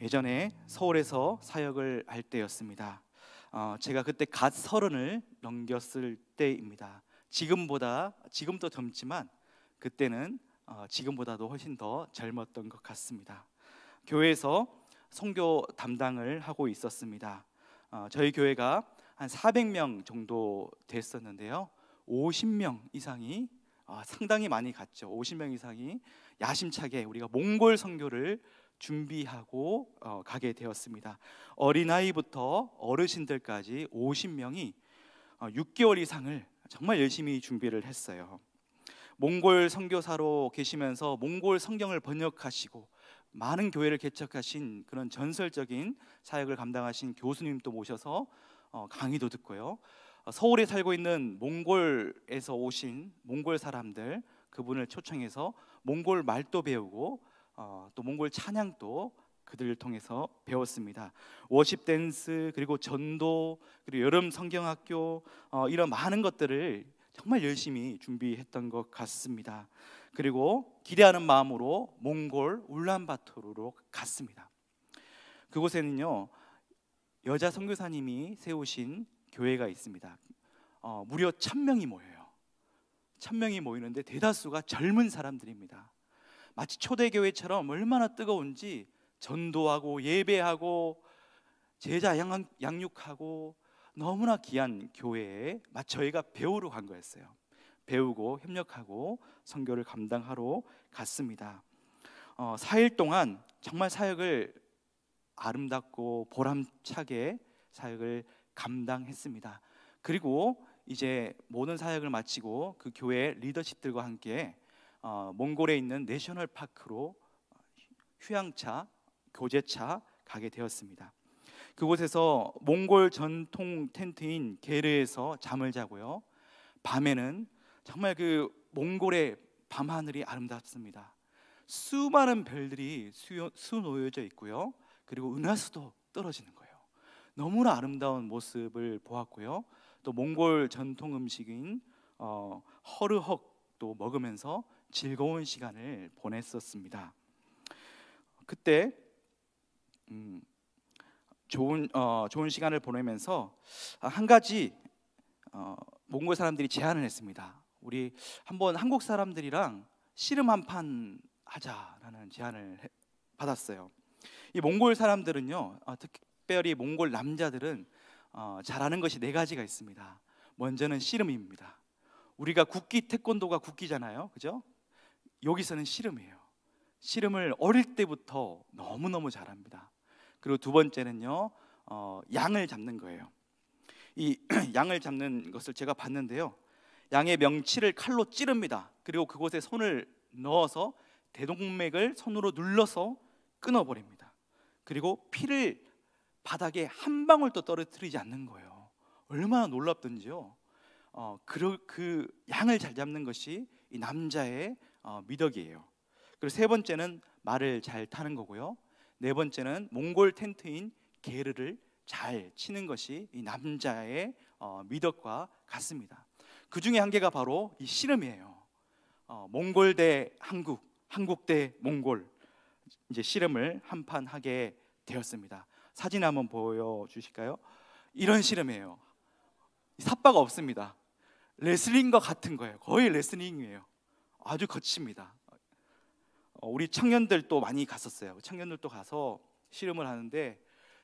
예전에 서울에서 사역을 할 때였습니다. 어, 제가 그때 갓 서른을 넘겼을 때입니다. 지금보다 지금도 젊지만 그때는 어, 지금보다도 훨씬 더 젊었던 것 같습니다. 교회에서 선교 담당을 하고 있었습니다. 어, 저희 교회가 한 400명 정도 됐었는데요. 50명 이상이 어, 상당히 많이 갔죠. 50명 이상이 야심차게 우리가 몽골 선교를 준비하고 어, 가게 되었습니다. 어린아이부터 어르신들까지 50명이 6개월 어, 이상을 정말 열심히 준비를 했어요. 몽골 선교사로 계시면서 몽골 성경을 번역하시고 많은 교회를 개척하신 그런 전설적인 사역을 감당하신 교수님도 모셔서 어, 강의도 듣고요. 어, 서울에 살고 있는 몽골에서 오신 몽골 사람들 그분을 초청해서 몽골 말도 배우고 어, 또 몽골 찬양도 그들을 통해서 배웠습니다. 워십 댄스 그리고 전도 그리고 여름 성경학교 어, 이런 많은 것들을 정말 열심히 준비했던 것 같습니다. 그리고 기대하는 마음으로 몽골 울란바토르로 갔습니다. 그곳에는요 여자 선교사님이 세우신 교회가 있습니다. 어, 무려 천 명이 모여요. 천 명이 모이는데 대다수가 젊은 사람들입니다. 마치 초대교회처럼 얼마나 뜨거운지 전도하고 예배하고 제자 양육하고 너무나 귀한 교회에 마치 저희가 배우러 간 거였어요. 배우고 협력하고 선교를 감당하러 갔습니다. 어, 4일 동안 정말 사역을 아름답고 보람차게 사역을 감당했습니다. 그리고 이제 모든 사역을 마치고 그 교회 리더십들과 함께 어, 몽골에 있는 내셔널 파크로 휴양차, 교제차 가게 되었습니다. 그곳에서 몽골 전통 텐트인 게르에서 잠을 자고요. 밤에는 정말 그 몽골의 밤하늘이 아름답습니다. 수많은 별들이 수요, 수놓여져 있고요. 그리고 은하수도 떨어지는 거예요. 너무나 아름다운 모습을 보았고요. 또 몽골 전통 음식인 어, 허르헉도 먹으면서 즐거운 시간을 보냈었습니다. 그때 음, 좋은 어, 좋은 시간을 보내면서 한 가지 어, 몽골 사람들이 제안을 했습니다. 우리 한번 한국 사람들이랑 씨름 한 판 하자라는 제안을 해, 받았어요. 이 몽골 사람들은요, 어, 특별히 몽골 남자들은 어, 잘하는 것이 네 가지가 있습니다. 먼저는 씨름입니다. 우리가 국기 태권도가 국기잖아요, 그죠? 여기서는 씨름이에요. 씨름을 어릴 때부터 너무너무 잘합니다. 그리고 두 번째는요, 어, 양을 잡는 거예요. 이 양을 잡는 것을 제가 봤는데요. 양의 명치를 칼로 찌릅니다. 그리고 그곳에 손을 넣어서 대동맥을 손으로 눌러서 끊어버립니다. 그리고 피를 바닥에 한 방울도 떨어뜨리지 않는 거예요. 얼마나 놀랍던지요. 어, 그, 그 양을 잘 잡는 것이 이 남자의 어, 미덕이에요. 그리고 세 번째는 말을 잘 타는 거고요. 네 번째는 몽골 텐트인 게르를 잘 치는 것이 이 남자의 어, 미덕과 같습니다. 그 중에 한 개가 바로 이 씨름이에요. 어, 몽골 대 한국, 한국 대 몽골 이제 씨름을 한 판 하게 되었습니다. 사진 한번 보여 주실까요? 이런 씨름이에요. 삽바가 없습니다. 레슬링과 같은 거예요. 거의 레슬링이에요. 아주 거칩니다. 어, 우리 청년들도 많이 갔었어요. 청년들도 가서 실험을 하는데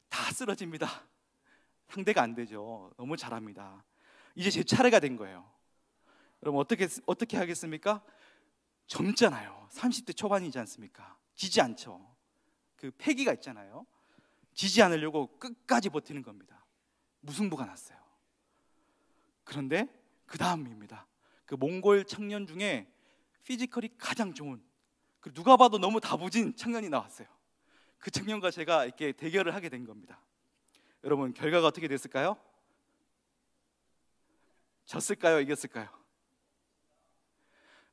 다 쓰러집니다. 상대가 안 되죠. 너무 잘합니다. 이제 제 차례가 된 거예요. 여러분 어떻게 어떻게 하겠습니까? 젊잖아요. 30대 초반이지 않습니까? 지지 않죠. 그 패기가 있잖아요. 지지 않으려고 끝까지 버티는 겁니다. 무승부가 났어요. 그런데 그 다음입니다. 그 몽골 청년 중에 피지컬이 가장 좋은 그 누가 봐도 너무 다부진 청년이 나왔어요. 그 청년과 제가 이렇게 대결을 하게 된 겁니다. 여러분 결과가 어떻게 됐을까요? 졌을까요? 이겼을까요?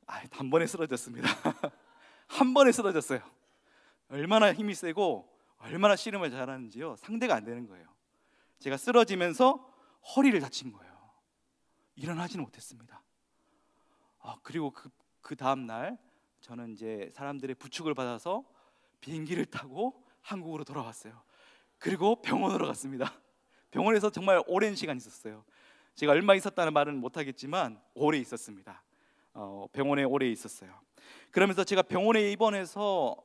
아, 단번에 쓰러졌습니다. 한 번에 쓰러졌어요. 얼마나 힘이 세고 얼마나 씨름을 잘하는지요. 상대가 안 되는 거예요. 제가 쓰러지면서 허리를 다친 거예요. 일어나지는 못했습니다. 아, 그리고 그, 그 다음 날 저는 이제 사람들의 부축을 받아서 비행기를 타고 한국으로 돌아왔어요. 그리고 병원으로 갔습니다. 병원에서 정말 오랜 시간 있었어요. 제가 얼마 있었다는 말은 못하겠지만 오래 있었습니다. 어, 병원에 오래 있었어요. 그러면서 제가 병원에 입원해서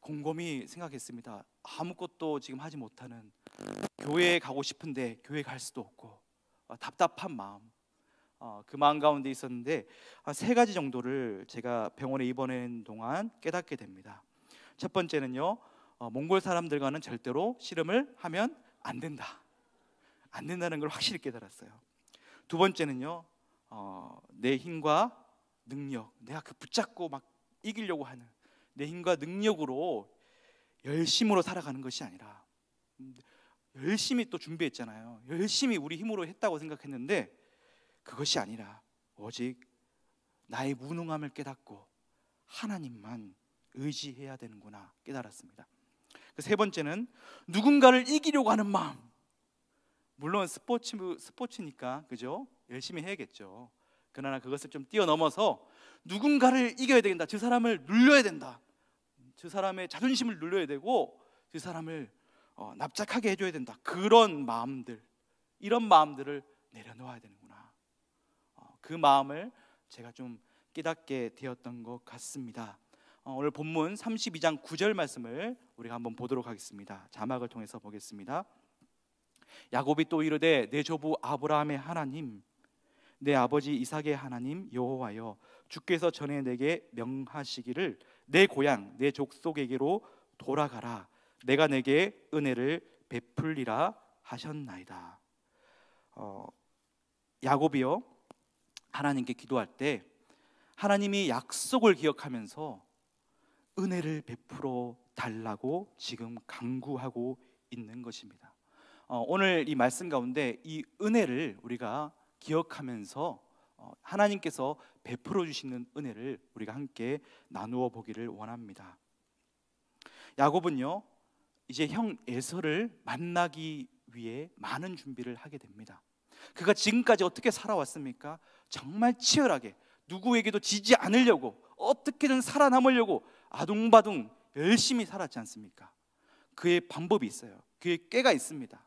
곰곰이 생각했습니다. 아무것도 지금 하지 못하는 교회에 가고 싶은데 교회 갈 수도 없고 어, 답답한 마음 어, 그 마음 가운데 있었는데 세 가지 정도를 제가 병원에 입원한 동안 깨닫게 됩니다. 첫 번째는요, 어, 몽골 사람들과는 절대로 씨름을 하면 안 된다. 안 된다는 걸 확실히 깨달았어요. 두 번째는요, 어, 내 힘과 능력, 내가 그 붙잡고 막 이기려고 하는 내 힘과 능력으로 열심으로 살아가는 것이 아니라 음, 열심히 또 준비했잖아요. 열심히 우리 힘으로 했다고 생각했는데 그것이 아니라 오직 나의 무능함을 깨닫고 하나님만 의지해야 되는구나 깨달았습니다. 그 세 번째는 누군가를 이기려고 하는 마음. 물론 스포츠 스포츠니까 그죠? 열심히 해야겠죠. 그러나 그것을 좀 뛰어넘어서 누군가를 이겨야 된다. 그 사람을 눌려야 된다. 그 사람의 자존심을 눌려야 되고 그 사람을 어, 납작하게 해줘야 된다. 그런 마음들, 이런 마음들을 내려놓아야 되는 거예요. 그 마음을 제가 좀 깨닫게 되었던 것 같습니다. 어, 오늘 본문 32장 9절 말씀을 우리가 한번 보도록 하겠습니다. 자막을 통해서 보겠습니다. 야곱이 또 이르되 내 조부 아브라함의 하나님 내 아버지 이삭의 하나님 여호와여 주께서 전에 내게 명하시기를 내 고향 내 족속에게로 돌아가라 내가 내게 은혜를 베풀리라 하셨나이다. 어, 야곱이요 하나님께 기도할 때 하나님이 약속을 기억하면서 은혜를 베풀어 달라고 지금 강구하고 있는 것입니다. 어, 오늘 이 말씀 가운데 이 은혜를 우리가 기억하면서 어, 하나님께서 베풀어 주시는 은혜를 우리가 함께 나누어 보기를 원합니다. 야곱은요 이제 형 에서를 만나기 위해 많은 준비를 하게 됩니다. 그가 지금까지 어떻게 살아왔습니까? 정말 치열하게 누구에게도 지지 않으려고 어떻게든 살아남으려고 아둥바둥 열심히 살았지 않습니까? 그의 방법이 있어요. 그의 꾀가 있습니다.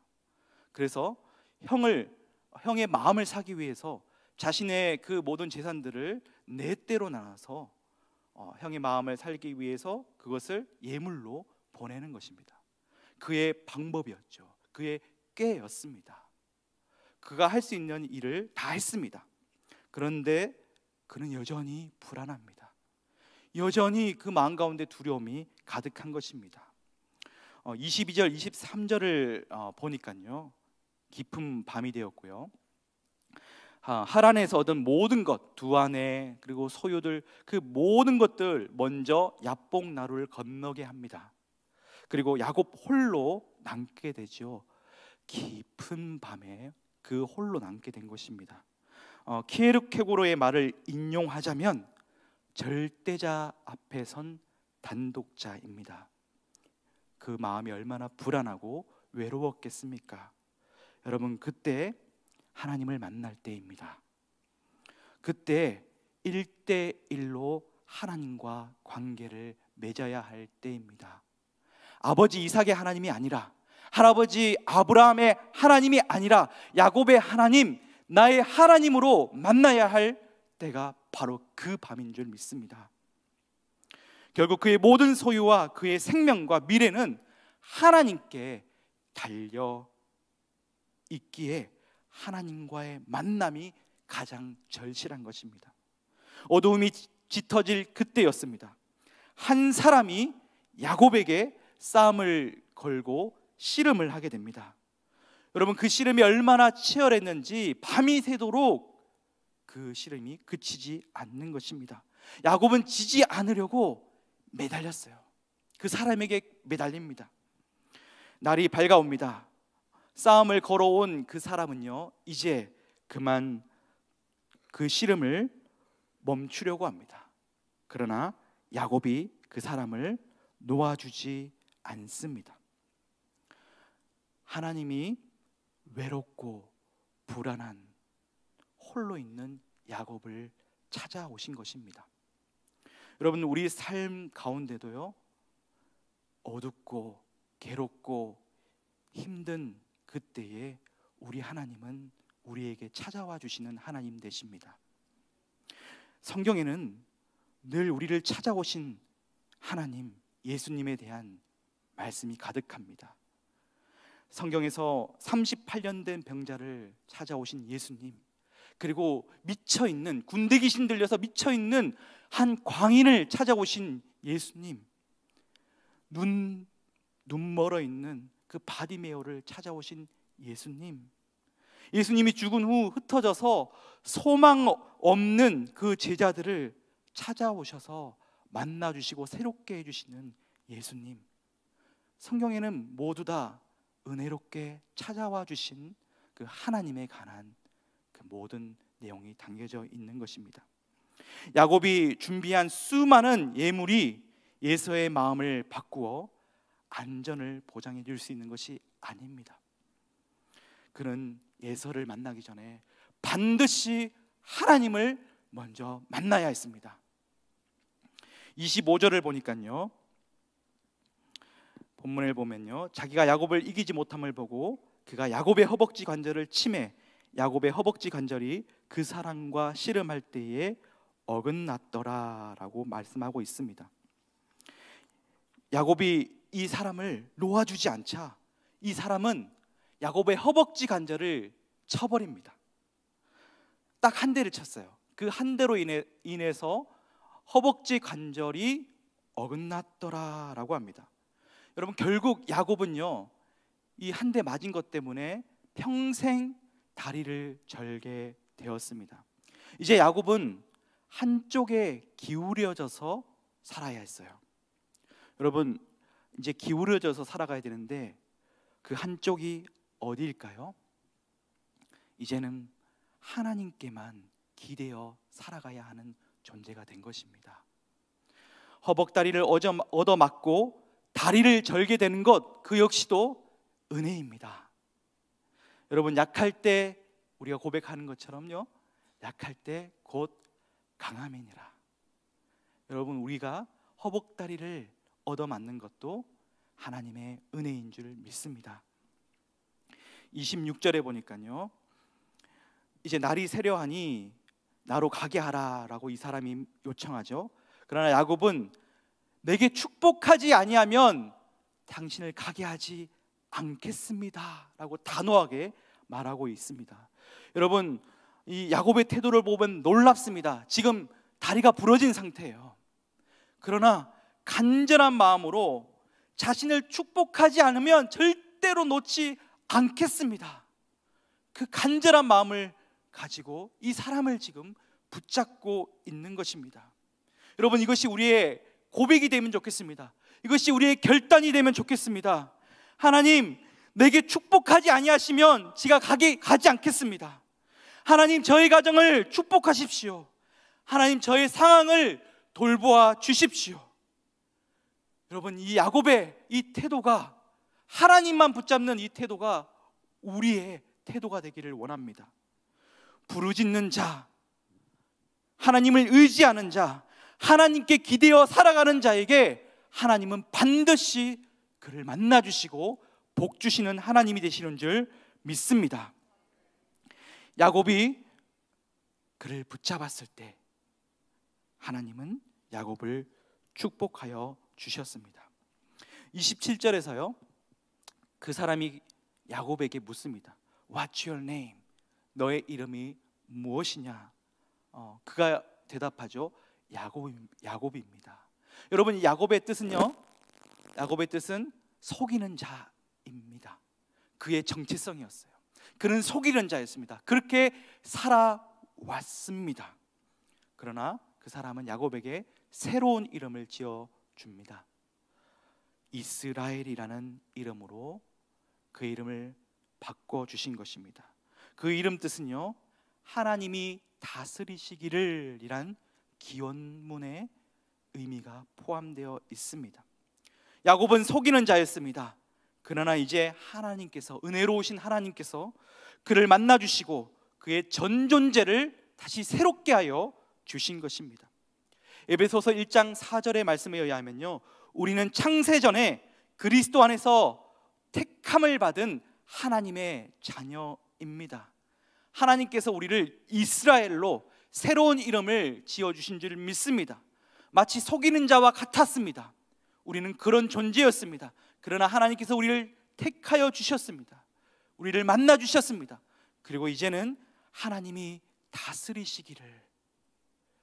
그래서 형을 형의 마음을 사기 위해서 자신의 그 모든 재산들을 네 대로 나눠서 어, 형의 마음을 살기 위해서 그것을 예물로 보내는 것입니다. 그의 방법이었죠. 그의 꾀였습니다. 그가 할 수 있는 일을 다 했습니다. 그런데 그는 여전히 불안합니다. 여전히 그 마음 가운데 두려움이 가득한 것입니다. 22절, 어, 23절을 어, 보니까요. 깊은 밤이 되었고요. 하란에서 얻은 모든 것, 두안에 그리고 소유들 그 모든 것들 먼저 야봉 나루를 건너게 합니다. 그리고 야곱 홀로 남게 되죠. 깊은 밤에 그 홀로 남게 된 것입니다. 어, 키에르케고로의 말을 인용하자면 절대자 앞에 선 단독자입니다. 그 마음이 얼마나 불안하고 외로웠겠습니까? 여러분 그때 하나님을 만날 때입니다. 그때 1대 1로 하나님과 관계를 맺어야 할 때입니다. 아버지 이삭의 하나님이 아니라 할아버지 아브라함의 하나님이 아니라 야곱의 하나님, 나의 하나님으로 만나야 할 때가 바로 그 밤인 줄 믿습니다. 결국 그의 모든 소유와 그의 생명과 미래는 하나님께 달려 있기에 하나님과의 만남이 가장 절실한 것입니다. 어두움이 짙어질 그때였습니다. 한 사람이 야곱에게 싸움을 걸고 씨름을 하게 됩니다. 여러분 그 씨름이 얼마나 치열했는지 밤이 새도록 그 씨름이 그치지 않는 것입니다. 야곱은 지지 않으려고 매달렸어요. 그 사람에게 매달립니다. 날이 밝아옵니다. 싸움을 걸어온 그 사람은요, 이제 그만 그 씨름을 멈추려고 합니다. 그러나 야곱이 그 사람을 놓아주지 않습니다. 하나님이 외롭고 불안한 홀로 있는 야곱을 찾아오신 것입니다. 여러분 우리 삶 가운데도요. 어둡고 괴롭고 힘든 그때에 우리 하나님은 우리에게 찾아와 주시는 하나님 되십니다. 성경에는 늘 우리를 찾아오신 하나님 예수님에 대한 말씀이 가득합니다. 성경에서 38년 된 병자를 찾아오신 예수님 그리고 미쳐 있는 군대 귀신 들려서 미쳐 있는 한 광인을 찾아오신 예수님 눈 눈멀어 있는 그 바디메어를 찾아오신 예수님 예수님이 죽은 후 흩어져서 소망 없는 그 제자들을 찾아오셔서 만나 주시고 새롭게 해 주시는 예수님 성경에는 모두 다 은혜롭게 찾아와 주신 그 하나님에 관한 그 모든 내용이 담겨져 있는 것입니다. 야곱이 준비한 수많은 예물이 예서의 마음을 바꾸어 안전을 보장해 줄 수 있는 것이 아닙니다. 그는 예서를 만나기 전에 반드시 하나님을 먼저 만나야 했습니다. 25절을 보니까요. 본문을 보면요. 자기가 야곱을 이기지 못함을 보고 그가 야곱의 허벅지 관절을 침해 야곱의 허벅지 관절이 그 사랑과 씨름할 때에 어긋났더라라고 말씀하고 있습니다. 야곱이 이 사람을 놓아주지 않자 이 사람은 야곱의 허벅지 관절을 쳐버립니다. 딱 한 대를 쳤어요. 그 한 대로 인해, 인해서 허벅지 관절이 어긋났더라라고 합니다. 여러분 결국 야곱은요 이 한 대 맞은 것 때문에 평생 다리를 절게 되었습니다. 이제 야곱은 한쪽에 기울여져서 살아야 했어요. 여러분 이제 기울여져서 살아가야 되는데 그 한쪽이 어디일까요? 이제는 하나님께만 기대어 살아가야 하는 존재가 된 것입니다. 허벅다리를 얻어맞고 다리를 절게 되는 것 그 역시도 은혜입니다. 여러분 약할 때 우리가 고백하는 것처럼요. 약할 때 곧 강함이니라. 여러분 우리가 허벅다리를 얻어 맞는 것도 하나님의 은혜인 줄 믿습니다. 26절에 보니까요. 이제 날이 새려하니 나로 가게 하라라고 이 사람이 요청하죠. 그러나 야곱은 내게 축복하지 아니하면 당신을 가게 하지 않겠습니다라고 단호하게 말하고 있습니다. 여러분 이 야곱의 태도를 보면 놀랍습니다. 지금 다리가 부러진 상태예요. 그러나 간절한 마음으로 자신을 축복하지 않으면 절대로 놓지 않겠습니다. 그 간절한 마음을 가지고 이 사람을 지금 붙잡고 있는 것입니다. 여러분 이것이 우리의 고백이 되면 좋겠습니다. 이것이 우리의 결단이 되면 좋겠습니다. 하나님, 내게 축복하지 아니하시면 제가 가게 가지 않겠습니다. 하나님, 저의 가정을 축복하십시오. 하나님, 저의 상황을 돌보아 주십시오. 여러분, 이 야곱의 이 태도가 하나님만 붙잡는 이 태도가 우리의 태도가 되기를 원합니다. 부르짖는 자, 하나님을 의지하는 자, 하나님께 기대어 살아가는 자에게 하나님은 반드시 그를 만나 주시고 복 주시는 하나님이 되시는 줄 믿습니다. 야곱이 그를 붙잡았을 때 하나님은 야곱을 축복하여 주셨습니다. 27절에서요. 그 사람이 야곱에게 묻습니다. What's your name? 너의 이름이 무엇이냐? 어, 그가 대답하죠. 야곱, 입니다 여러분 야곱의 뜻은요. 야곱의 뜻은 속이는 자입니다. 그의 정체성이었어요. 그는 속이는 자였습니다. 그렇게 살아왔습니다. 그러나 그 사람은 야곱에게 새로운 이름을 지어 줍니다. 이스라엘이라는 이름으로 그 이름을 바꿔 주신 것입니다. 그 이름 뜻은요. 하나님이 다스리시기를 이란 기원문의 의미가 포함되어 있습니다. 야곱은 속이는 자였습니다. 그러나 이제 하나님께서 은혜로우신 하나님께서 그를 만나 주시고 그의 전 존재를 다시 새롭게 하여 주신 것입니다. 에베소서 1장 4절의 말씀에 의하면요. 우리는 창세 전에 그리스도 안에서 택함을 받은 하나님의 자녀입니다. 하나님께서 우리를 이스라엘로 새로운 이름을 지어주신 줄 믿습니다. 마치 속이는 자와 같았습니다. 우리는 그런 존재였습니다. 그러나 하나님께서 우리를 택하여 주셨습니다. 우리를 만나 주셨습니다. 그리고 이제는 하나님이 다스리시기를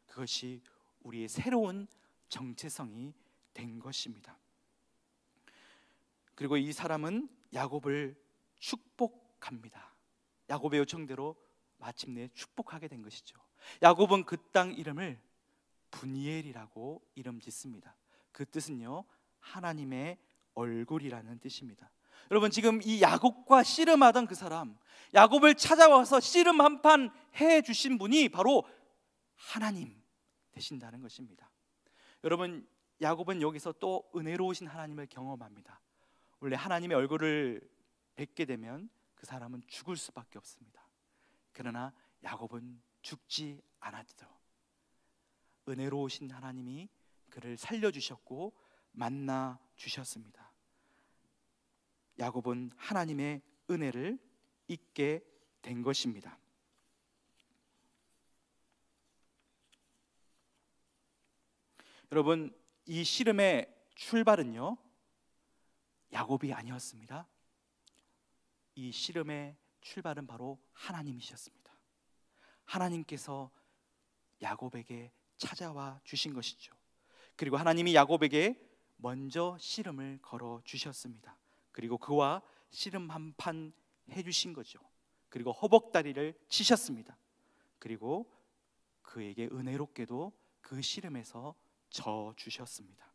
그것이 우리의 새로운 정체성이 된 것입니다. 그리고 이 사람은 야곱을 축복합니다. 야곱의 요청대로 마침내 축복하게 된 것이죠. 야곱은 그 땅 이름을 분이엘이라고 이름 짓습니다. 그 뜻은요 하나님의 얼굴이라는 뜻입니다. 여러분 지금 이 야곱과 씨름하던 그 사람, 야곱을 찾아와서 씨름 한판해 주신 분이 바로 하나님 되신다는 것입니다. 여러분 야곱은 여기서 또 은혜로우신 하나님을 경험합니다. 원래 하나님의 얼굴을 뵙게 되면 그 사람은 죽을 수밖에 없습니다. 그러나 야곱은 죽지 않았죠. 은혜로우신 하나님이 그를 살려주셨고 만나 주셨습니다. 야곱은 하나님의 은혜를 잊게 된 것입니다. 여러분, 이 씨름의 출발은요, 야곱이 아니었습니다. 이 씨름의 출발은 바로 하나님이셨습니다. 하나님께서 야곱에게 찾아와 주신 것이죠. 그리고 하나님이 야곱에게 먼저 씨름을 걸어 주셨습니다. 그리고 그와 씨름 한판 해주신 거죠. 그리고 허벅다리를 치셨습니다. 그리고 그에게 은혜롭게도 그 씨름에서 져 주셨습니다.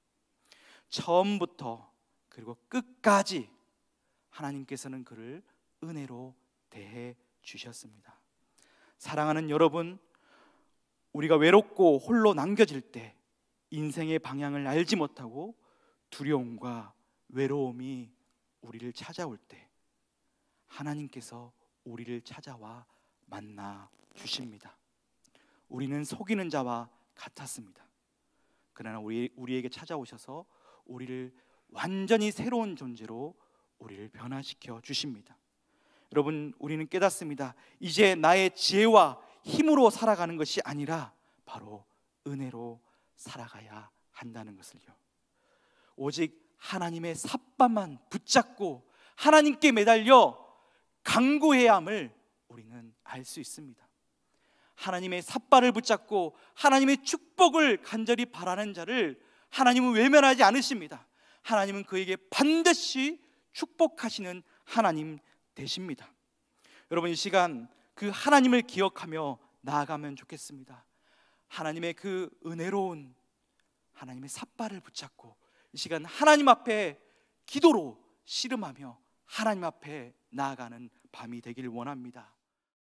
처음부터 그리고 끝까지 하나님께서는 그를 은혜로 대해 주셨습니다. 사랑하는 여러분, 우리가 외롭고 홀로 남겨질 때 인생의 방향을 알지 못하고 두려움과 외로움이 우리를 찾아올 때 하나님께서 우리를 찾아와 만나 주십니다. 우리는 속이는 자와 같았습니다. 그러나 우리 우리에게 찾아오셔서 우리를 완전히 새로운 존재로 우리를 변화시켜 주십니다. 여러분 우리는 깨닫습니다. 이제 나의 지혜와 힘으로 살아가는 것이 아니라 바로 은혜로 살아가야 한다는 것을요. 오직 하나님의 삿바만 붙잡고 하나님께 매달려 강구해야 함을 우리는 알 수 있습니다. 하나님의 삿발을 붙잡고 하나님의 축복을 간절히 바라는 자를 하나님은 외면하지 않으십니다. 하나님은 그에게 반드시 축복하시는 하나님 되십니다. 여러분 이 시간 그 하나님을 기억하며 나아가면 좋겠습니다. 하나님의 그 은혜로운 하나님의 삿발을 붙잡고 이 시간 하나님 앞에 기도로 씨름하며 하나님 앞에 나아가는 밤이 되길 원합니다.